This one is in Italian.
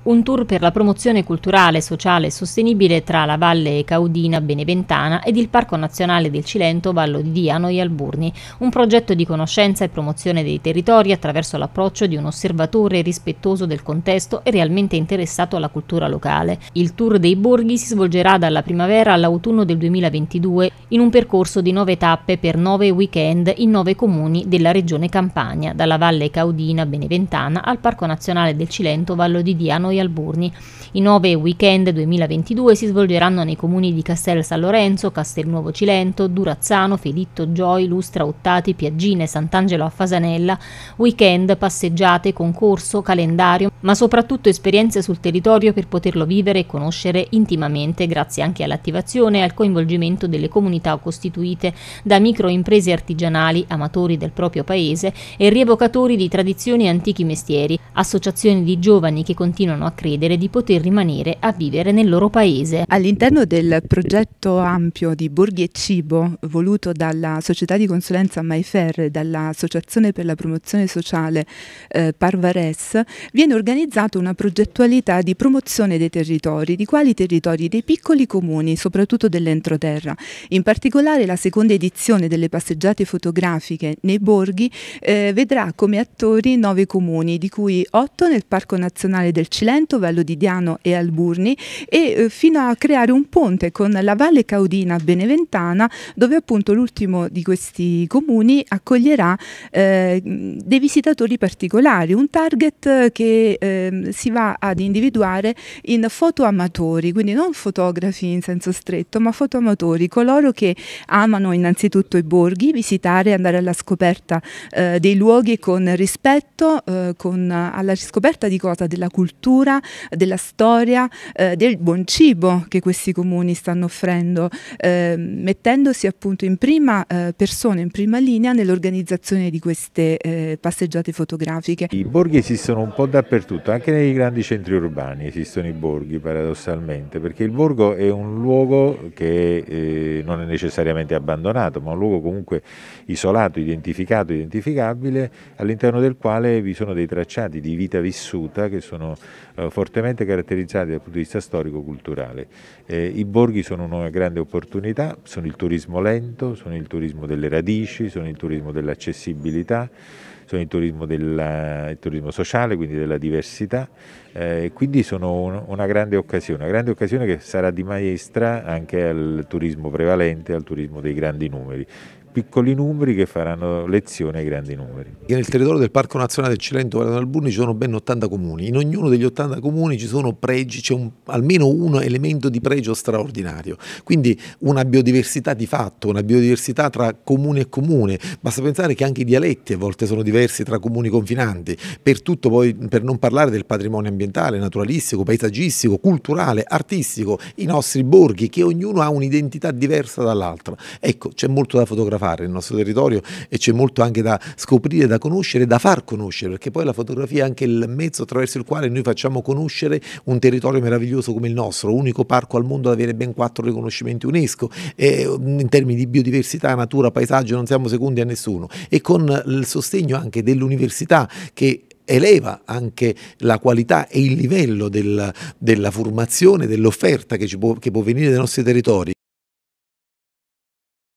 Un tour per la promozione culturale, sociale e sostenibile tra la Valle Caudina Beneventana ed il Parco Nazionale del Cilento Vallo di Diano e Alburni, un progetto di conoscenza e promozione dei territori attraverso l'approccio di un osservatore rispettoso del contesto e realmente interessato alla cultura locale. Il tour dei borghi si svolgerà dalla primavera all'autunno del 2022 in un percorso di nove tappe per nove weekend in nove comuni della regione Campania, dalla Valle Caudina Beneventana al Parco Nazionale del Cilento Vallo di Diano e Alburni. I nove weekend 2022 si svolgeranno nei comuni di Castel San Lorenzo, Castelnuovo Cilento, Durazzano, Felitto Gioi, Lustra Ottati, Piaggine, Sant'Angelo a Fasanella, weekend, passeggiate, concorso, calendario, ma soprattutto esperienze sul territorio per poterlo vivere e conoscere intimamente grazie anche all'attivazione e al coinvolgimento delle comunità costituite da microimprese artigianali, amatori del proprio paese e rievocatori di tradizioni e antichi mestieri, associazioni di giovani che continuano continuano a credere di poter rimanere a vivere nel loro paese. All'interno del progetto ampio di Borghi e Cibo, voluto dalla società di consulenza Maifer e dall'Associazione per la promozione sociale eh, Parvares, viene organizzata una progettualità di promozione dei territori. Di quali territori? Dei piccoli comuni, soprattutto dell'entroterra. In particolare la seconda edizione delle passeggiate fotografiche nei borghi eh, vedrà come attori nove comuni, di cui otto nel Parco Nazionale del Cile Lentovello di Diano e Alburni e eh, fino a creare un ponte con la Valle Caudina Beneventana dove appunto l'ultimo di questi comuni accoglierà eh, dei visitatori particolari, un target che eh, si va ad individuare in fotoamatori, quindi non fotografi in senso stretto, ma fotoamatori, coloro che amano innanzitutto i borghi, visitare, andare alla scoperta eh, dei luoghi con rispetto, eh, con, alla riscoperta di cosa? Della cultura cultura, della storia, eh, del buon cibo che questi comuni stanno offrendo, eh, mettendosi appunto in prima eh, persona, in prima linea nell'organizzazione di queste eh, passeggiate fotografiche. I borghi esistono un po' dappertutto, anche nei grandi centri urbani esistono i borghi paradossalmente, perché il borgo è un luogo che eh, non è necessariamente abbandonato, ma un luogo comunque isolato, identificato, identificabile, all'interno del quale vi sono dei tracciati di vita vissuta che sono eh, fortemente caratterizzati dal punto di vista storico-culturale. Eh, I borghi sono una grande opportunità, sono il turismo lento, sono il turismo delle radici, sono il turismo dell'accessibilità, sono il turismo, della, il turismo, sociale, quindi della diversità, eh, quindi sono un, una grande occasione, una grande occasione che sarà di maestra anche al turismo prevalente, al turismo dei grandi numeri piccoli numeri che faranno lezione ai grandi numeri. Nel territorio del Parco Nazionale del Cilento Valladolid Alburni ci sono ben 80 comuni, in ognuno degli 80 comuni ci sono pregi, c'è un, almeno un elemento di pregio straordinario, quindi una biodiversità di fatto, una biodiversità tra comune e comune, basta pensare che anche i dialetti a volte sono diversi tra comuni confinanti, per tutto poi, per non parlare del patrimonio ambientale, naturalistico, paesaggistico, culturale, artistico, i nostri borghi che ognuno ha un'identità diversa dall'altro. ecco c'è molto da fotografare fare nel nostro territorio e c'è molto anche da scoprire, da conoscere, da far conoscere, perché poi la fotografia è anche il mezzo attraverso il quale noi facciamo conoscere un territorio meraviglioso come il nostro, unico parco al mondo ad avere ben quattro riconoscimenti UNESCO, e in termini di biodiversità, natura, paesaggio non siamo secondi a nessuno e con il sostegno anche dell'università che eleva anche la qualità e il livello del, della formazione, dell'offerta che, che può venire dai nostri territori.